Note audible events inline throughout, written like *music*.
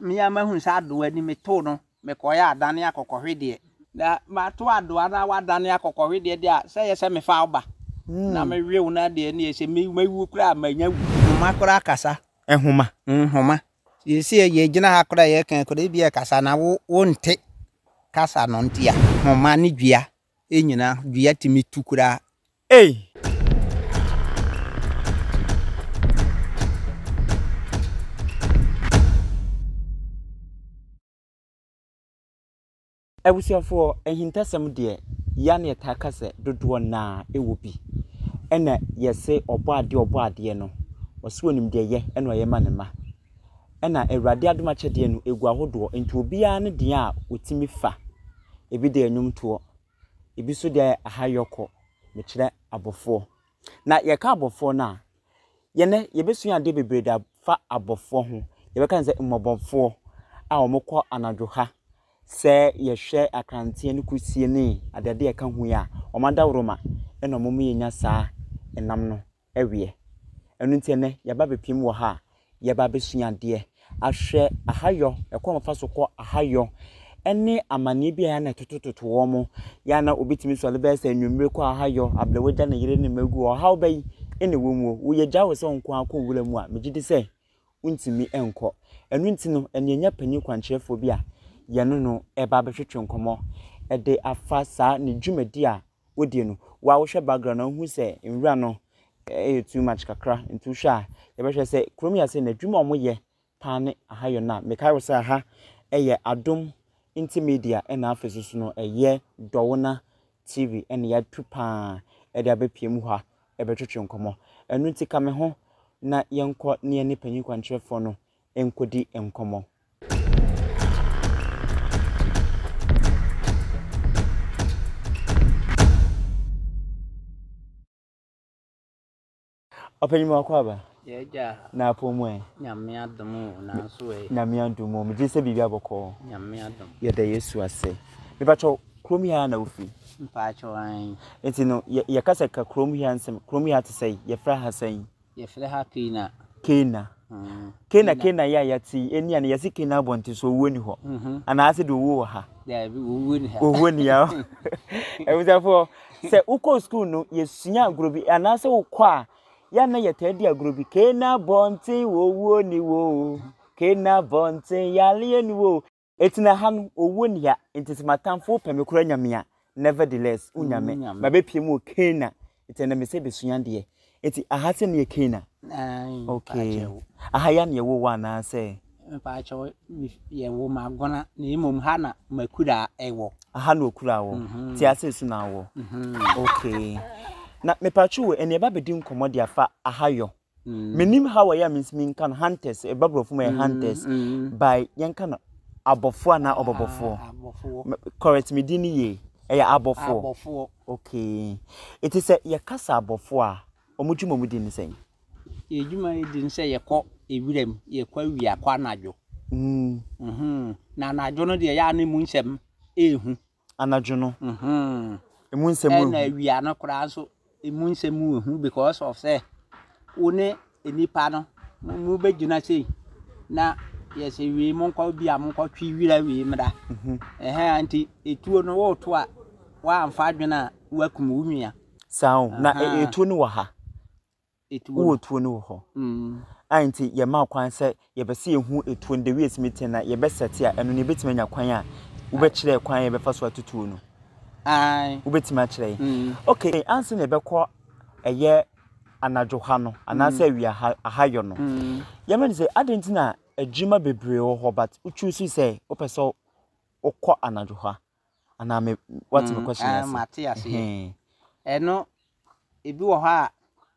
mmea mahunu sɛ adoa ni metoo no mekɔyɛ adane akɔkɔhwe deɛ na mato adoa na wadane akɔkɔhwe deɛ deɛ a sɛ yɛ sɛ mefa woba na mewe wo na deɛ ne yɛ sɛ mewu koraa manya wu nhoma koraa kasa nhoma nhoma hmm, yɛsi yɛgyina ha koraa yɛka koraa ebi yɛ kasa na wo wonte kasa no ntea nhoma ne dua nyinaa dua tumi tu koraa. Hey. abusuafoɔ ahintasɛm deɛ yɛa ne yɛtaa ka sɛ dodoɔ naa ɛwɔ bi ɛna yɛse ɔbɔ adeɛ ɔbɔ adeɛ no ɔse wɔ nim deɛ yɛ ɛna ɔyɛ ma ne ma ɛna awurade adom akyɛdeɛ no ɛgu ahodoɔ nti obiara ne deɛ a ɔtumi fa ebi deɛ nnwomtoɔ ebi nso deɛ ahayɔkɔ mekyerɛ abɔfoɔ na yɛka abɔfoɔ no a yɛnɛ yɛbɛsua adeɛ bebree de afa abɔfoɔ ho yɛbɛka ne sɛ mmɔbɔfoɔ a wɔkɔ anadwo ha sɛ yɛhwɛ akranteɛ no kusie ne a ɛka ho yi a ɔmo adaworoma ɛna ɔmo mo yɛnya saa ɛnam no ɛweɛ. ɛno ɛnɛ wɔ ha a yɛba ahwɛ ahayɔ ɛkɔn fa ahayɔ ɛne amaneɛ bi a na ɛtotototo wɔn mo yɛn na obi tumi sɔre bɛyɛ sɛ nnwomire kɔ ahayɔ ablawo da ne yere ne mma egu ɔhaw bɛyi ɛna ɛwɔ gya wɔ sɛ a megye di sɛ ntumi ɛnkɔ yɛne no ɛba abɛtwetwe nkɔmmɔ ɛde afa saa ne dwumadi a wodie no wa wohwɛ background na wohu sɛ nwura no eh, ɛyɛ too much kakra nti wohwɛ a yɛbɛhwɛ sɛ kurom yi ase na a wɔyɛ paa ne ahayɔ no a mekae wɔ sɛ aha ɛyɛ adom ntimedia ɛna afei soso no ɛyɛ dɔwona tv ɛna yɛatu paa ɛde abɛpie mu hɔ a ɛbɛtwetwe nkɔmmɔ ɛno nti ka me ho na yɛnkɔ ne yɛne panyin kwankyerɛfoɔ no nkɔdi nkɔmmɔ ɔpanyin mu akɔ aba na apɔ mu ɛ nyame adom o megye sɛ biribi abɔkɔ yɛda yesu ase mepakyɛw kurom yi a na wofi nti no yɛka sɛ ka kurom yi a nsɛm kurom yi a te sɛ yɛfrɛ ha sɛn mm. kena kena kena yɛ mm-hmm. a yɛte ɛni no yɛse kena abɔnte so owuo ni hɔ anaasɛ de owuo wɔ ha owuo ni ha ɛbusafoɔ sɛ wokɔ sukuu no yɛsua agorɔ bi anaasɛ wokɔ a ya na di de agorobi kena bɔnten wowuo ni wo kena bɔnten yaleɛ ni wo etina ha no owuo ni ya nti sɛ matamfo nevertheless unyame mm, ma bɛpie mu kena nti na mesɛ besua deɛ eti aha sɛ ne yɛ kena okay aha ya ne yɛwo wɔ anaasɛ mpaakyɛw yɛwo ma agona na mmom ha na makura ɛwɔ e aha na okura wɔ mhm. ti ase so na awɔ mhm. okay na mepatwi wo ɛnna ɛba bɛdi nkɔmɔ de afa ahayɔ mm. menim ha wɔyɛ a mesimi nka no hunters ɛbaborɔfo mu yɛ mm, hunters mm. by yɛnka no abɔfoɔ anaa ɔbɔbɔfoɔ ah, correct me din yie ɛyɛ abɔfoɔ okay ɛti sɛ yɛkasa abɔfoɔ a ɔmo dwuma mu di ne sɛn yɛ dwuma yi di ne sɛ yɛkɔ ewuram yɛkɔ awia kɔ anadwo mhm. na anadwo no deɛ yɛa ne mu nsɛm ɛɛhu anadwo no ɛmu mhm. nsɛm ɛna awia no koraa nso emu nsɛm ehu because of sɛ wo ne nipa no mu bɛgyina sei na yɛsɛ wie mu nkɔ bi a mu nkɔ twi wira wie mmira ɛhɛn mhm. nti etuo no wɔɔto a wɔamfa adwene a wɔakum e, wo nua. saa o na etuo no wɔ ha wowɔ tuo no wɔ hɔ a nti yɛma kwan sɛ yɛbɛsɛ yɛhu etuo no de wiase mi ten na yɛbɛsɛte a ɛno no yɛbɛtumi anya kwan a wobɛkyerɛ ah. kwan a yɛbɛfa so atutuo no. wobɛtumi akyerɛ yi mm. ok ansa na ɛbɛkɔ ɛyɛ anadwo ha no anaasɛ mm. awia ahayɔ no mm. sɛ na adwuma bebree wɔ hɔ but wotwiw so sɛ wopɛ sɛ wokɔ anadwo ha anaa wate ɛno a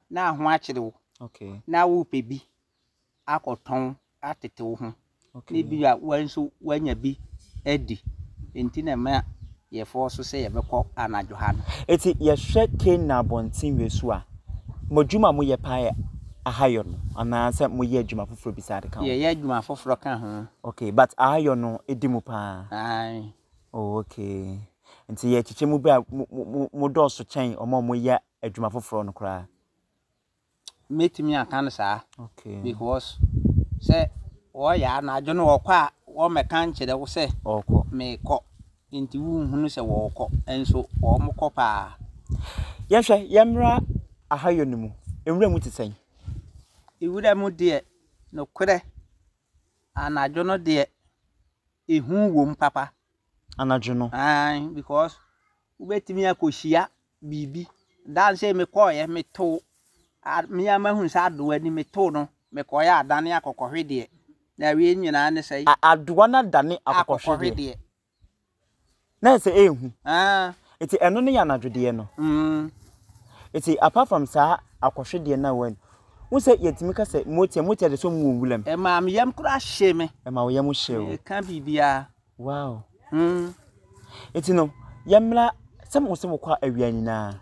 na aho akyere na wopɛ bi akɔtɔn atete wo na bi a yɛfoɔ so sɛ yɛbɛkɔ anadwo ha no ɛti yɛhwɛ kana abɔnten wei so a mo adwuma mo yɛ paa yɛ ahayɔ no anaasɛ moyɛ adwuma foforɔ bi saa ka ho yɛyɛ adwuma foforɔ ka ho okay but ahayɔ no ɛdi mu paa ae oh, okay nti yɛkyekyɛ mu bi a modɔɔso kyɛn ɔma a moyɛ adwuma foforɔ no koraa mɛtumi aka no saa okay. because sɛ wɔyɛ anadwo no wɔkɔ a wɔmɛka nkyerɛ wo sɛ ɔkɔ mekɔ nti wonhunu sɛ wɔrekɔ nso wɔrekɔ paa yɛhwɛ yɛmmra ahayɔ no mu nwura mu te sɛn nwura mu deɛ nokorɛ anadwo no deɛ ehu wɔ mu papa anadwo no ayi because wobɛtumi akɔhyia biribi dan sɛ mekɔɔyɛ metoo mmea mahunu sɛ adoa ni metoo no mekɔɔyɛ adane akɔkɔhwe deɛ na awie nyinaa ne sɛ adoa no adane akɔkɔhwe deɛ na sɛ ɛhu nti ah. ɛno ne yɛ anadwedeɛ no nti mm. apart from saa akɔhwedeɛ no a wɔn n sɛ yɛtumi ka sɛ motia motia de so mu wɔ nwura mu. Eh, ɛmaa mi yam kura hyɛ mi. ɛmaa eh, o yam hyɛ o. ɛka eh, biribiara. wow. nti mm. no yɛmmra sɛ mo sɛ mo kɔ awia nyinaa.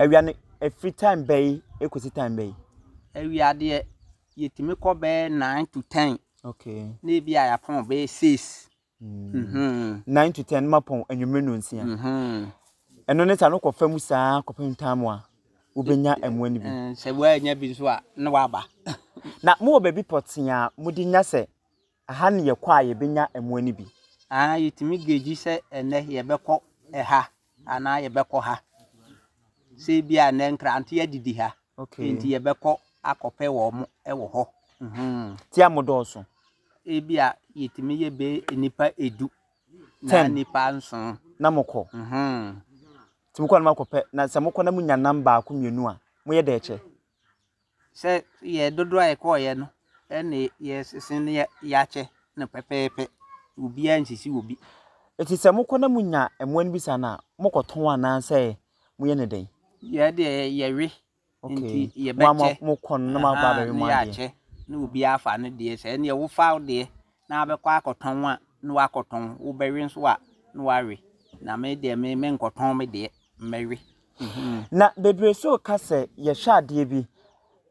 awia no efiri time bɛyi ekosi time bɛyi. awia deɛ yɛtumi kɔ bɛɛ nine to ten. okay. na ebi a yɛapɔn bɛɛ six. Mm-hmm. Mm-hmm. nine to ten mapɔn mm-hmm. enyimire eh, no nsia ɛno ne ta no fam saa a wobɛnya ɛmoa no bi sɛ woanya bi nso na waba na mowɔ baabi pɔtee a mode nya sɛ aha a yɛbɛnya ɛmoa no bi yɛtumi gegyi ha sɛ bi a ha nti ebi a yɛtumi yɛ bɛ nipa edu na nipa nson na mokɔ mhm. nti mokɔ na makɔ pɛ na sɛ mokɔ na munya nam baako mmienu a moyɛ dɛ ɛkyɛ sɛ yɛ dodoɔ a yɛkɔɔyɛ no ɛne yɛsese no yɛakyɛ no pɛpɛɛpɛ obiara nsisi obi ɛti sɛ mokɔ na munya mmoa no bi saa no a mokɔtɔn anaasɛ moyɛ ne dɛn yɛdeɛ yɛwe nti yɛbɛkyɛ mokɔ no na maba abɛwe mu adeɛ na obi afa ne deɛ sɛ ɛneɛ wofa deɛ na abɛkɔ akɔtɔn a na wakɔtɔn wobɛwe nso a na wawe na me deɛ me me nkɔtɔn me deɛ mmɛwe. Mhm. na bebree so ka sɛ yɛhwɛ adeɛ bi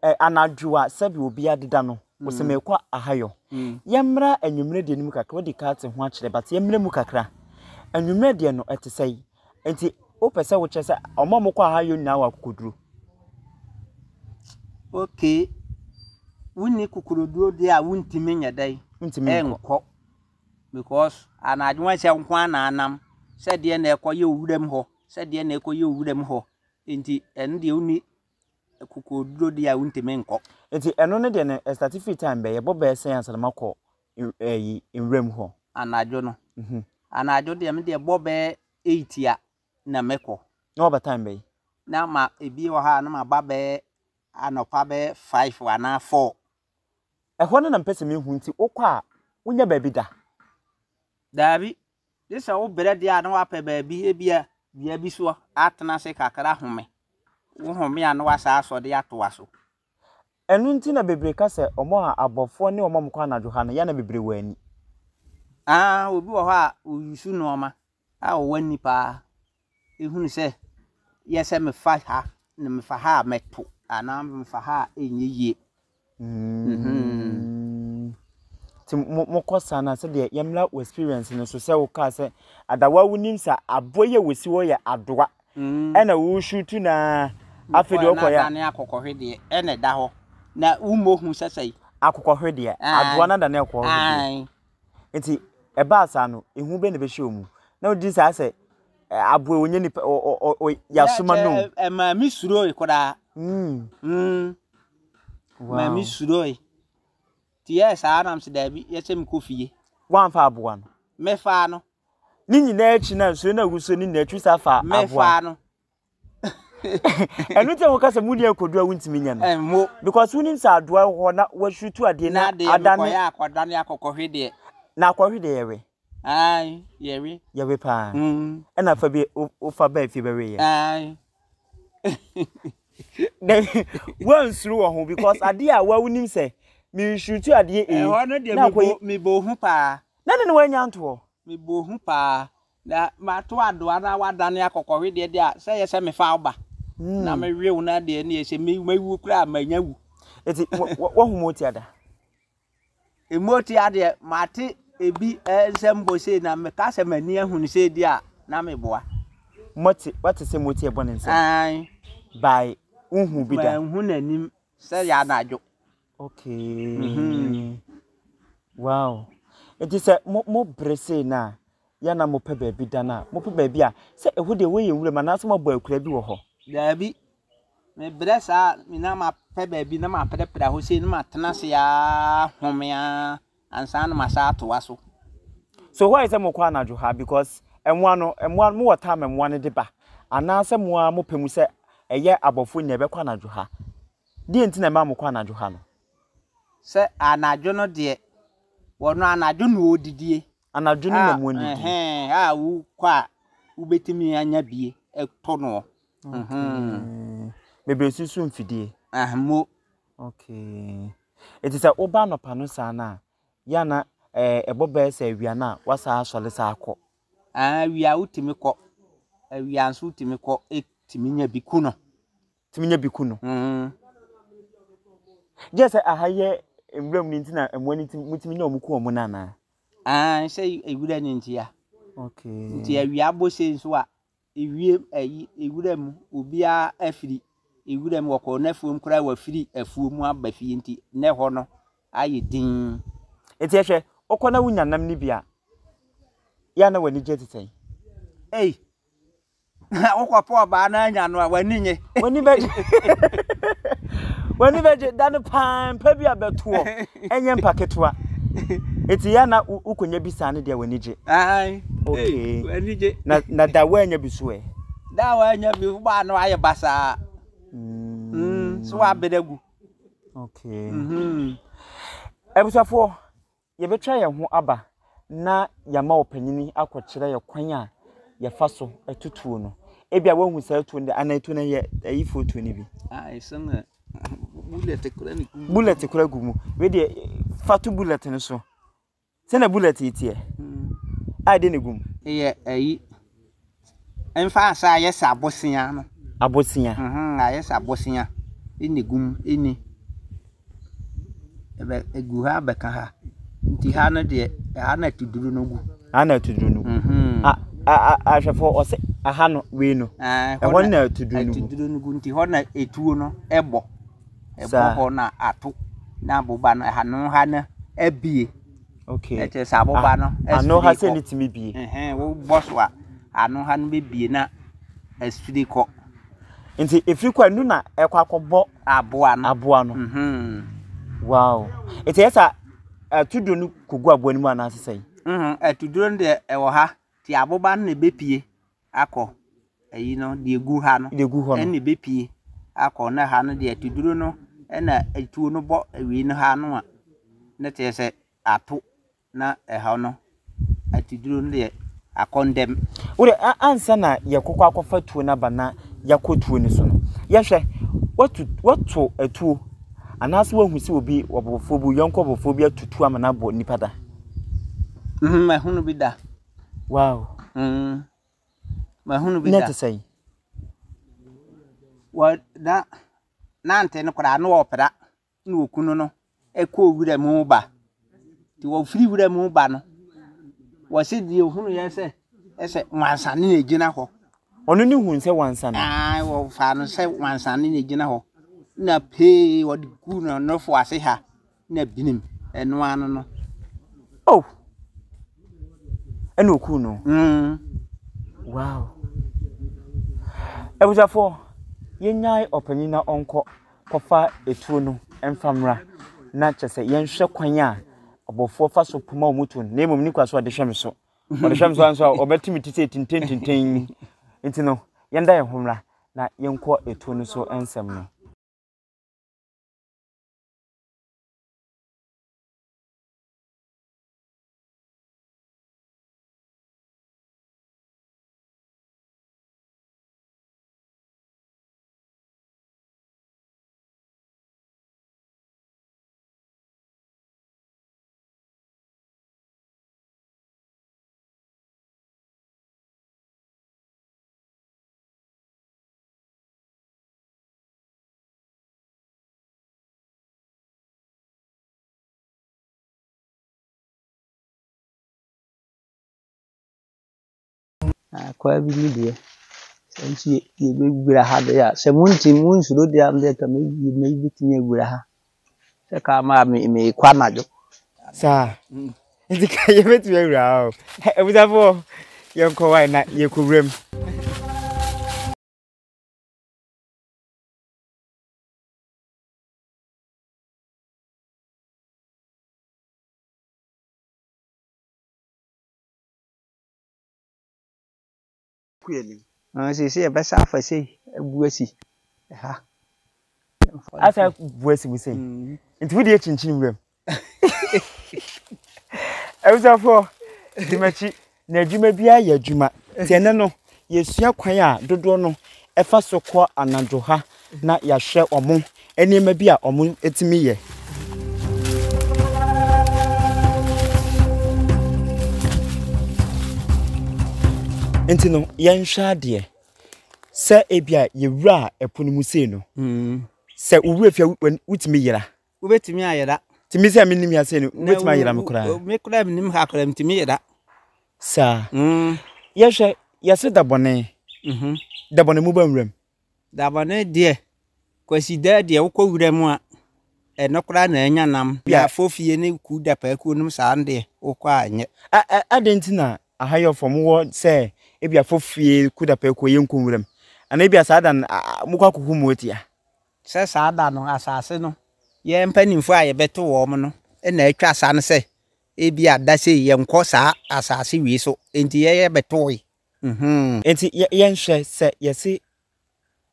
ɛ anadwo sɛbi obi adeda no wosɛmɛkɔ mhm. ahayɔ mhm. yɛmmra anwummerɛ deɛ no mu kakra wode kaa te ho akyerɛ bat yɛmmerɛ mu kakra anwummerɛ deɛ no ɛte sɛ nti wopɛ sɛ wokyerɛ sɛ ɔma mokɔ ahayɔ nyinaa wɔ akokoduro okay wunni kokoroduro deɛ a wuntumi nyɛ dɛ nkɔ because anadwo sɛ nko ana anam na ɛkɔ yɛ owuram hɔ na ɛkɔ yɛ owuram hɔ nti ɛno deɛ wunni a wuntumi nkɔ. nti ɛno ne deɛ no ɛstati time bɛyɛ bɔ bɛyɛ sɛn kɔ ɛyi hɔ. anadwo no mhm. anadwo deɛ mi deɛ bɔ bɛyɛ eight a na mɛkɔ. na ɔba time bɛyɛ. na ma ebi wɔ ha na ma ba bɛyɛ anɔpa bɛyɛ five four. ɛhɔ no na mpɛ sɛ mehu nti wokɔ a wonya baabi da daabi gye sɛ wobrɛ deɛ a na woapɛ baabi ebia bia bi soɔ atena se kakra home wohome a na woasaa asɔde atoa so ɛno nti na bebree ka sɛ ɔmo a abɔfoɔ ne ɔmo mokɔ anadwo ha no yɛ na bebree wɔ ani aa obi wɔ hɔ a oyusu nneɛma a ɔwɔ ani paa ehunu sɛ yɛ sɛ mefa ha na mefa ha a mɛto anaa mefa ha a ɛnyɛ yie Mm-hmm. nti mokɔ saa no sɛdeɛ yɛmmra wɔ experience no so sɛ wokaa sɛ adawa wonim sɛ aboa yɛ wɔsi hɔ yɛ adoa mm. ɛna wosutu naa afei deɛ wokɔyɛ akɔkɔhwedeɛ ɛna da hɔ na wommɔhu sɛ sɛi akɔkɔhwedeɛ adoa no adane akɔhwedeɛ nti ɛbaa saa no ehu bɛ na bɛhyɛ wɔ mu na wodi saa sɛ aboa wɔnyɛ nipa yɛasoma no ɛma me suro koraa mm. Mm. wow. maame suroe nti yɛɛ saa nam sɛ daabi yɛsɛ mekɔ fie woamfa aboa no mɛfaa no ne nyinaa akyi no nsuro no agu so ne nyinaa twi sa fa mɛfaa no *laughs* ɛno nti woka sɛ mudi akɔdua wontumi nya no mo because wonim sɛ adoa hɔ na wasutu adeɛ no adane akɔdane akɔkɔhwe deɛ na akɔhwe deɛ yɛwe ae yɛwe yɛwe paa mm. ɛna fa bi wofa baa fie bɛweyɛ *laughs* wansuru wɔ ho because adịghị a wawonim sɛ mensurutu adeɛ ee ɛhɔ no deɛ mebɔ ho paa na ne ne wanya ntoɔ mebɔ ho paa na mato adoa e e e, na wadane akɔkɔhwe deɛ deɛ a sɛ yɛ sɛ mefa woba na mewe wo no adeɛ ne yɛ sɛ mewuo koraa manya wu nti wahu moti ada moti adeɛ mate ebi nsɛm bɔ sei na meka sɛ m'ani ahunu sei di a na meboa mɔte wate sɛ moti ɛbɔ ne nsɛm bae nhu bi da nhu n'anim sɛ yɛ anadwo. okay mhm. wow nti sɛ mo mo bere sei na yana mo pɛ baabi da na mo pɛ baabi a sɛ ɛhɔ deɛ wɔyɛ nwura mu anaasɛ mo abɔ akura bi wɔ hɔ. daabi me bere saa mi na ma pɛ baabi na ma pɛrɛpɛrɛ ahɔ sei na ma tena se yaa homea ansa na ma saa atoa so. so why sɛ mo kɔ anadwo ha because ɛmoa no ɛmoa mo wɔ taa ma ɛmoa no de ba anaasɛ mo a mo pɛ mu sɛ ɛyɛ abɔfo nea ɛbɛkɔ anadwo ha deɛ nti na ɛma mo kɔ anadwo ha no. sɛ anadwo no deɛ wɔn anadwo na wɔdidie. anadwo no na mo ah, nidi. a wokɔ a wobɛtumi anya bie ɛtɔ no. bebree sunsun mfidie. ahmo. okay eti sɛ woba anɔpa no saa na, yana ɛɛ eh, ɛbɔ bɛyɛ sɛ awia no wasa asɔre saa kɔ. Ah, awia wotumi kɔ awia nso wotumi kɔ. tumi nya bi ku no tumi nya bi ku no gye mm-hmm. sɛ aha yɛ nwuram no nti na mmoa no mutumi nya ɔmo ku ɔmo no anaa ah, e, ewura no nti a nti awia abɔhyɛ nso a ewie ewura mu obiara afiri ewura mu wɔkɔ n'afuom koraa wafiri afuom aba fie nti ne hɔ no ayɛ dinn nti ɛhwɛ ɔkɔ na wonya nam no bi a na w'ani gye te sɛn ụkwapụ *laughs* ọba na nụ w'aninye *laughs* *laughs* w'ani bɛgye da no pampa bi abɛtoɔ ɛnyɛ mpa ketewa nti yɛ na wokɔnya bi saa no deɛ w'ani gye na da woanya bi so ɛ da woanya bi wobaa no mm basaa mm, so woabeda gu mm-hmm. abusafoɔ yɛbɛtwa yɛn ho aba na yɛama akọ kyerɛ yɛ kwan a yɛfa so atutuo no ebi a wohu saa to no ana to no yɛ ayi foto no bi bullet kora gu mu wedeɛ fa to bullet no so sɛna bullet yi teɛ hmm. a de ne gu mu yɛ ayi mfa asa ayɛ sɛ abosea no abosea ayɛ sɛ abosea ɛne gu mu ɛne ɛgu ha abɛka ha nti ha no deɛ ha na tuduro no gu ha na tuduro no gu ahwɛfo ɔsɛ aha no wei no ah, ɛhɔ na atuduro no gu nti hɔ na etuo no ɛbɔ ɛbɔ hɔ na ato na aboba no ɛha ha no ɛbie ɛkyɛ sɛ aboba ah, no ah, ano ha sɛ ne tumi bie wobɔ so a ano ha no bɛbie na nti efiri kɔ na ɛkɔ akɔbɔ aboa no aboa no mhm. wow atuduro no aboa no mu atuduro mhm, no deɛ ɛwɔ ha. ti abụba na ebepie akọ eyi no deɛ egu ha no ɛna ebepie akɔ na ha no deɛ tuduro no ɛna etuo no bɔ ewii no ha no a ne na ɛha no atuduro no deɛ akɔ ndɛm. wúdɛ ansa na akɔfa tuo n'aba na yɛakɔ tuo no so no yɛhwɛ wɔtu wɔtu atuo anaasɛ wɔahu sɛ obi bi yɔnkɔ bi atutu ama nipa da. ɛhunu bi da. waaw mahunu bi da nete sɛn wa da nante no koraa no ɔpra na okunu no ɛkɔ owura mu ba nti wɔfiri wura mu ba no wɔsi deɛ ohunu yɛ sɛ ɛsɛ wansane na egyina hɔ ɔno ne hu sɛ wansane aa wɔfa no sɛ wansane na egyina hɔ na pee wɔde gu na nɔfo ase ha na binim ɛnoa e no no. Oh ɛna oku no wow abusuafoɔ yɛnyae ɔpanyin na ɔnkɔ kɔfa etuo no mfa mmra na kyɛ sɛ yɛnhwɛ kwan a ɔbɔfoɔ fa so poma wɔn to no na emu nikwa so ɔde hwɛ mi so ɔde hwɛ mi so nso a ɔbɛti mi ti sɛ tenten tenten nti no yɛnda yɛn ho mmra na yɛnkɔ etuo no so nsɛm no. kwaa bi ne deɛ sɛ nso yɛbɛwura ha deɛ a sɛ monte mu nsuro deɛ a deɛ ka mɛbɛtumi awura ha sɛ kaa ma meekɔ anadwo saa nti ka *laughs* yɛbɛtumi awura ha o abusafoɔ yɛnkɔ wae na yɛkɔwura mu kɔ anim seesei yɛbɛsa afa sei abu asi ha asa bu asi wo sei nti wodeɛ kyinkyini wuram abusafoɔ dimakyi na adwuma biara yɛ adwuma nti ɛnɛ no yɛsua kwan a dodoɔ no ɛfa so kɔ anadwo ha na yɛahwɛ ɔmo nneɛma bi a ɔmo tumi yɛ nti no yɛnhwɛ adeɛ sɛ ebi a yɛwura a ɛpo no mu sei no hmm. sɛ wowura fia wotumi yera wobɛtumi ayera tumi sɛ menim ya sei no wobɛtumi ayera me koraa me koraa menim ha koraa metumi yera saa hmm. yɛhwɛ yɛse dabɔne mhm. dabɔne mu ba nwuram dabɔne deɛ kwasidaa deɛ wokɔ wura mu a ɛno koraa na anya nam biafo fie ne ku dapaakuo nom saa deɛ wokɔ anyɛ adɛn nti na ahayɛfo mowɔ sɛ ebi afofie kuda pɛ kɔ yɛ nkɔnwuram ana ebi saa da no mokɔ akɔhu mu tia sɛ no asase no yɛ mpanimfoɔ a yɛbɛto wɔn no ɛna atwa asa no sɛ ebi ada sɛ yɛnkɔ saa asase wie so nti Enti bɛtoe mhm. nti yɛnhwɛ sɛ yɛse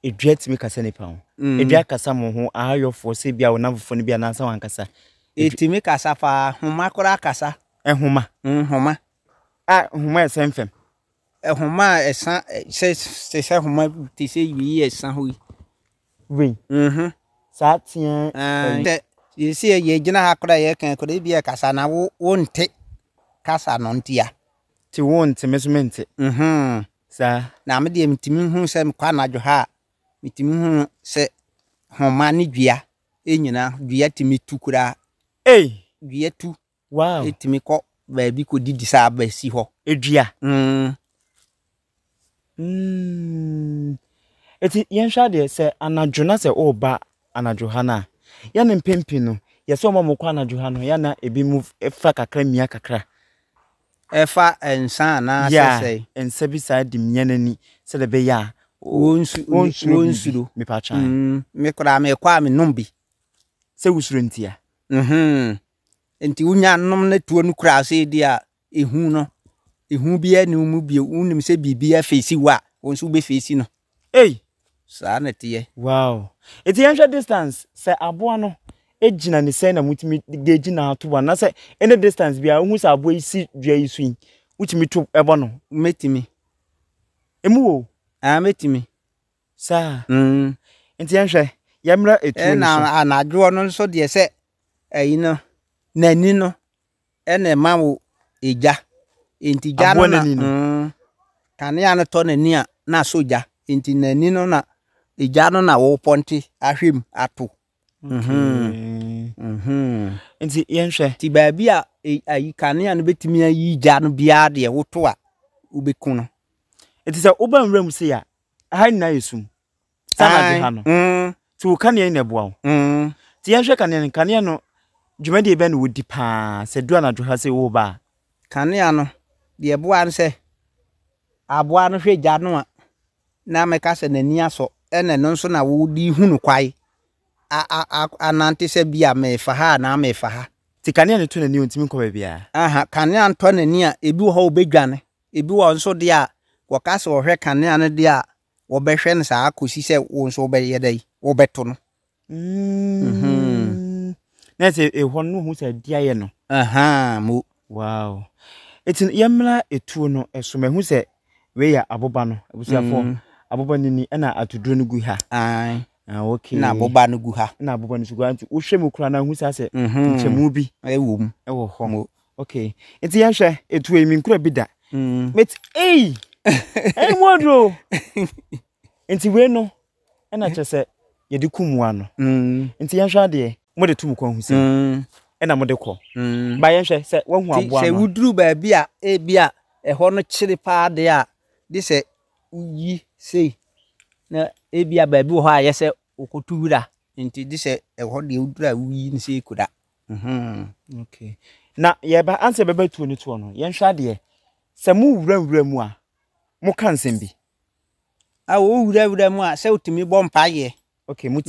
edua tumi kasa nipa ho mm. edua kasa mo ho ahayɔfoɔ sɛ bi a wɔnam fofoɔ no bi anaasɛ wankasa etumi kasa fa homa koraa kasa ɛhoma mm, nhoma a homa ɛsɛn fam ɛhoma a ɛsa sɛ sɛ sɛ homa te sɛ wie ɛsa hɔ yi. wei. saa teɛ. ɛɛ yɛsi yɛ yɛgyina ha koraa yɛ kan koraa ebi yɛ kasa na wo wo nte kasa no nte a. te wo nte me so me nte. saa. na me deɛ mitimi hu sɛ kɔ anadwo ha a mitimi hu sɛ homa ne dua enyina dua timi tu koraa. ee. dua tu. wow etimi kɔ baabi kɔ didi saa abɛsi hɔ. edua. ɛti hmm. yɛnhwɛ adeɛ sɛ anadwo na sɛ ɔreba anadwo ha no a yɛne mpempi no yɛsɛ ɔma mokɔ anadwo ha no yɛna ebi mu fa kakra mia kakra ɛfa nsa anaa sɛsɛe nsa bi saa de mmia n'ani sɛdeɛ ɛbɛyɛ a wɔnsuro mepatwa mm, me koraa mekɔ a menom bi sɛ wosuro ntia nti wonya nom no tuo no kura ase di a ɛhu no ihu biara ne mu bio wonim sɛ biribi afeesi wo a wo nso wobɛfeesi no ei saa na teɛ wow ɛti yɛnhwɛ distance sɛ aboa no gyina ne sɛn na mutumi de gyina ato bɔ anasɛ ɛne distance biara wohu sɛ aboa yi si dua yi so yi wotumi to ɛbɔ no mɛtumi ɛmu wo aa mɛtumi saa mm. nti yɛnhwɛ yɛmmerɛ ɛtuo na anadwoɔ no nso deɛ sɛ ɛyi no n'ani no ɛna ɛma wo ɛgya nti gya no na mm, kanea no tɔ n'ani a na so gya nti n'ani no na gya no na wɔpɔnte ahwɛ mu ato. Mhm. nti yɛnhwɛ. nti baabi a e, ayi kanea no bɛtumi ayi gya no biara deɛ woto a wobɛku no. nti sɛ woba nwura mu se a ha nyinaa yɛ sum sana de ha no mm. nti wo kanea na ɛboa wo mm. nti yɛnhwɛ kanea no kanea no dwumadie bɛ na wodi paa sɛ du anadwo ha sɛ woba a. kanea no deɛ ɛboa no sɛ aboa no hwɛ gya no a na mɛka sɛ n'ani asɔ ɛna ɛno nso na wɔde hu no kwae anante sɛ bi a mɛfa ha anaa mɛfa ha. ti kanea ne to n'ani ontumi nkɔ baabi a. aha kanea ntɔ n'ani a ebi wɔ hɔ obedwane ebi wɔ nso deɛ a wɔka sɛ wɔhwɛ kanea no deɛ a wɔbɛhwɛ no saa kɔsi sɛ wɔn nso wɔbɛyɛ dɛ wɔbɛto no. Mm-hmm. Mhm. na sɛ ɛhɔ no ho sɛ deɛ ayɛ no. mo. wow nti yɛmmra etuo no so mahu sɛ wei yɛ aboba no abusuafoɔ mm. aboba no ni ɛna atoduro no gu ha ah, okay na aboba no gu ha na aboba no so gu ha nti wohwɛ mu kura na hu sɛ mm-hmm. nkyɛmu bi ɛwɔ mu ɛwɔ hɔ mo okay nti yɛhwɛ etuo yi mi nkura bi da but mm. ei ei mɔduro nti wei no ɛna kyerɛ sɛ yɛde kum wa no mm. nti yɛhwɛ adeɛ mo de tum kɔn ho sɛ ɛna mode kɔ mm. bayɛhwɛ sɛ woahu aboa sɛ woduru baabi a ebi a ɛhɔ no kyere paa deɛ a de sɛ woyi sei na ebi a baabi wɔ hɔ a yɛ sɛ wokɔto wura nti de sɛ ɛhɔ deɛ woduru a woyi no sei kura mhm. na yɛba ansa yɛbɛba tuo no toɔ no yɛnhwɛ adeɛ sɛ mowura wura mu a moka nsɛm bi a wɔwura wura mu a sɛ wotumi bɔ mpayɛ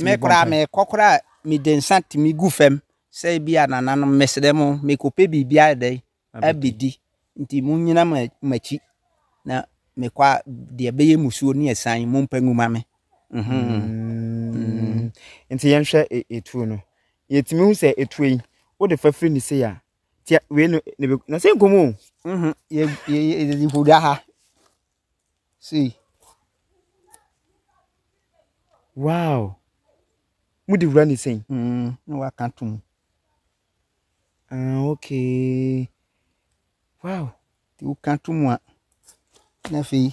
mekora mekɔ koraa mede nsa tumi gu fam sɛ ebi a nananom mesrɛ mo mekɔpɛ biribi adɛ abɛdi nti monyina m'akyi na mekɔ a deɛ bɛyɛ musuo ne ɛsan mompa nwuma me mhm. Mhm. Mm. nti yɛnhwɛ ɛtuo e, no yɛtumi hu sɛ ɛtuo yi wode fa firi ne sei a tia wei no na sɛ nkɔm o mhm. yɛhoda ha sei wow mudi wura ne sei na waka to mu Ah, okay. Wow. Tiwuka tumu a. Na afei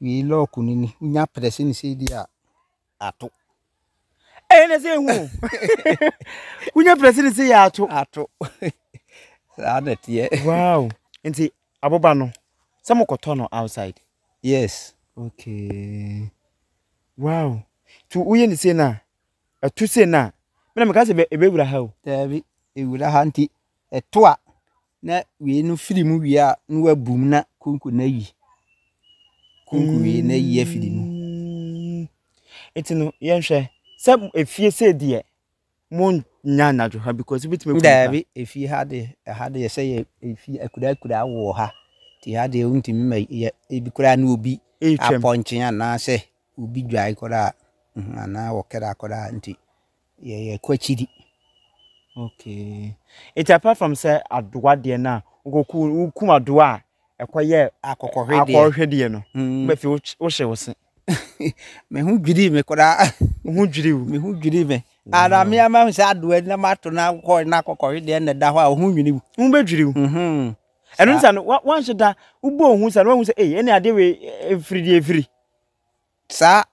wei lɔɔko no ni wonya prɛse ne sɛ di a ato ɛyɛ ne sɛ ɛhu wonya prɛse ne sɛ yɛ ato ato saa na teɛ wow nti aboba no sɛ mokɔtɔ no outside yes okay wow nti woyɛ ne sei no a ɛto sei no a mena meka sɛ ɛbɛwura e ha o daabi ewura ha nti ɛto na wei no firi mu wie a na wabu mu na konko na ayi konko wei na ayi afiri mu ɛti mm. no yɛnhwɛ sɛ efie sɛ deɛ mo nya anadwo ha because wobɛtumi ku daabi efie ha de ha de yɛ sɛ yɛ efie akudaa akudaa wɔ ha te ha deɛ wontumi ma yɛ ebi koraa na obi apɔnkye anaasɛ obi dwae koraa mhm, anaa wɔkɛra koraa nti yɛyɛ kɔ akyiri okay nti apart from sɛ adoa deɛ no a wokɔku wokum adoa a ɛkɔyɛ akɔkɔhwɛ deɛ no mm. bɛfi wohye wo se *laughs* meho dwirii me koraa *laughs* ho dwiri wo meho dwirii me mm. ara me ama sɛ adoa na mato no akɔkɔ na akɔkɔhwe deɛ na da hɔ a wo ho nwini wo ho dwiri wo mm-hmm. ɛno nsa no wanhyɛ da wobɔ ohu sa no wahu sɛ ei ɛne adeɛ wei ɛfiri e, deɛ efiri saa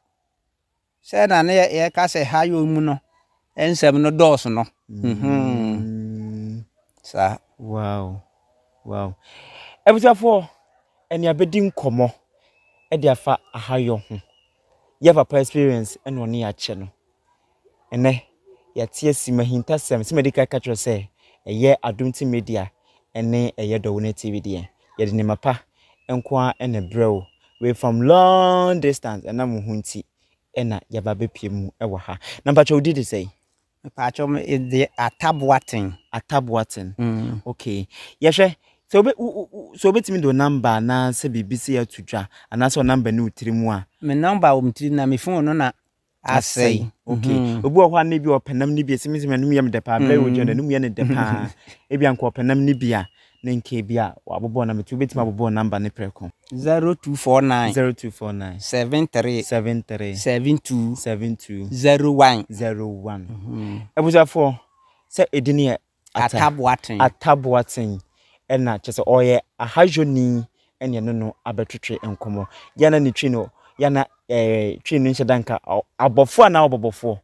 sɛ na ne ka sɛ ha yɛ mu no nsɛm no dɔɔso no mm-hmm. saa wow wow abusuafoɔ ɛnea bɛdi nkɔmmɔ ɛde afa ahayɔ ho yɛ papa experience ɛna ɔne yɛakyɛ no ɛnɛ yɛte asi mahintasɛm sɛ madi ka ka kyerɛ sɛ ɛyɛ adom ti media ɛne ɛyɛ dɔwona tv deɛ yɛde ne mapa nko a ɛna berɛ wo we from long distance ɛnam ho nti ɛna yɛba bɛpie mu ɛwɔ ha na mpakyɛ wodi de sɛi mpatsɔ m ɛdi eh, ataboaten. ataboaten. Mm. okay yɛhwɛ sɛ obe sɛ obetumi do number na biribi si yɛtu dwa anaasɛ ɔnamba ne otiri mu a. me number wɔ mtiri na mɛ phone no na asɛe. okay mm-hmm. obi wɔ hɔ a ne bi ɔpɛ ne bi esi mi si mi anum yɛ mi dɛ paa mm. bɛyɛ ogyɛ no anum yɛ ne dɛ paa mm-hmm. ebi anka ɔpɛ ne bi a ne nke bi a wabobɔ na metu wobɛtumi abobɔ namba ne prɛko 0249 0249 73 73 72 72 01 01 abusuafoɔ sɛ ɛdini yɛ ataboaten ataboaten ɛna kyɛ sɛ ɔyɛ ahadwoni ɛne ɛno no abɛtwetwe nkɔmmɔ yɛna ne twi no yɛna ɛɛ eh, twi no nhyɛ danka abɔfoɔ anaa ɔbɔbɔfoɔ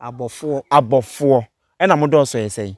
abɔfoɔ abɔfoɔ ɛna mo dɔɔso yɛ sɛn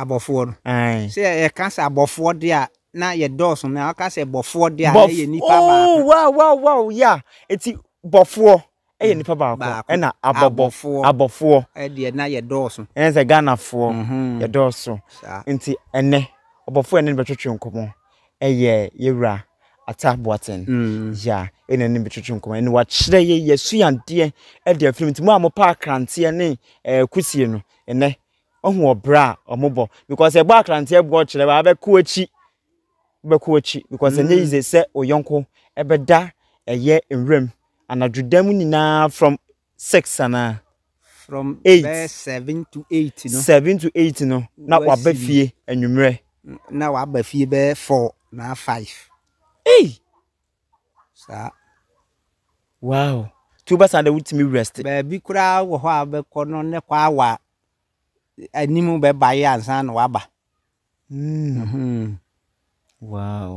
abɔfoɔ no sɛ yɛka sɛ abɔfoɔ de a na yɛ dɔɔso na ɔka sɛ bɔfoɔ de a na yɛ nipa oh, baako oh wow wow wow ya eti bɔfoɔ ɛyɛ mm, nipa baako ɛna abɔbɔfoɔ abɔfoɔ ɛdeɛ na yɛ dɔɔso ɛna sɛ ghanafoɔ mhm. yɛ dɔɔso nti ɛnɛ ɔbɔfoɔ ɛnɛ bɛtwetwe nkɔmɔ ɛyɛ yɛwura ata boaten mm. ya ɛna ne bɛtwetwe nkɔmɔ ɛna wakyerɛ yɛ yɛ suyandeɛ ɛde afiri mu nti mu a mo pa akranteɛ ne ɛɛ eh, kusie no ɛnɛ ɔhu ɔbrɛ a ɔmo bɔ because ɛbɔ akranteɛ bɔ kyerɛ wa abɛko akyi bɛko akyi because ɛnyɛ mm. yize sɛ oyɔnko ɛbɛda ɛyɛ nwuram anadwo dɛm nyinaa from six anaa. from eight seven to eight no seven to eight no na waba fie enwumrɛ. na waba fie bɛɛ four na five. ee saa. wow tí o bá san de wotumi rest. baabi koraa wɔ hɔ a bɛkɔ no ne kɔ awa anim bɛbae ansa na waba hmm. mm-hmm. wow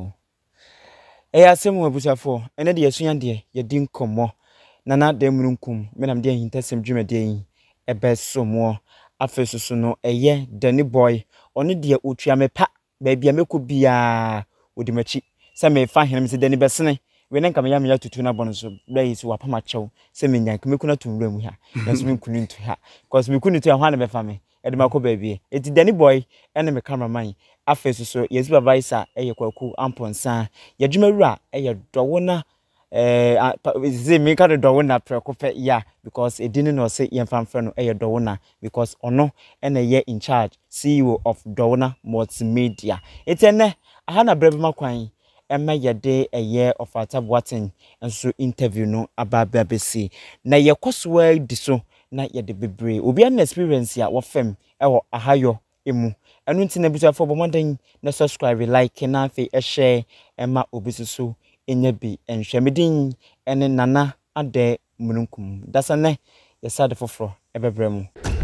ɛyɛ asɛm wɔ abusuafoɔ ɛnɛ deɛ yɛsua deɛ yɛdi nkɔmmɔ nana dan mu no nkum menam deɛ ahintasɛm dwumadeɛ yi ɛbɛso moɔ afei soso no ɛyɛ dani boy ɔno deɛ ɔtua me pa baabi a mɛkɔ biaa ɔdi m'akyi sɛ mefa hene me sɛ dani bɛsene wei ne nka meyɛ meyɛ tutu no abɔ no so bɛyi sɛ wapam akyɛw sɛ menyanka mɛku no ato nwura mu ha nanso menku no ntu ha bcause meku no ntu ha a na bɛfa me ɛde makɔ baabi eti dani boy ɛne me cameraman afei soso yɛ supervisor ɛyɛ kwaku amponsa yɛdwumawura ɛyɛ dɔwona ɛɛ zi mi ka do dɔwona prɛko pɛ ya because edini na ɔsi yɛn fanfɛ no ɛyɛ dɔwona because ɔno ɛna yɛ in charge ceo of dɔwona multimedia eti ɛnɛ aha na abɛrɛ bi ma kwan ɛma yɛde ɛyɛ ɔfata boaten nso interview no aba abɛbɛsi na yɛkɔ soa di so na yɛde bebree obiara na experience a wɔfam wɔ ahayɔ mu ɛno nti na abusuafoɔ bɔ mmɔden na subscribe like na afei ɛhyɛ ma obi so so nya bi nhwɛ me nana adɛ mununkum dasa nɛ yɛsa de foforɔ ɛbɛbrɛ mu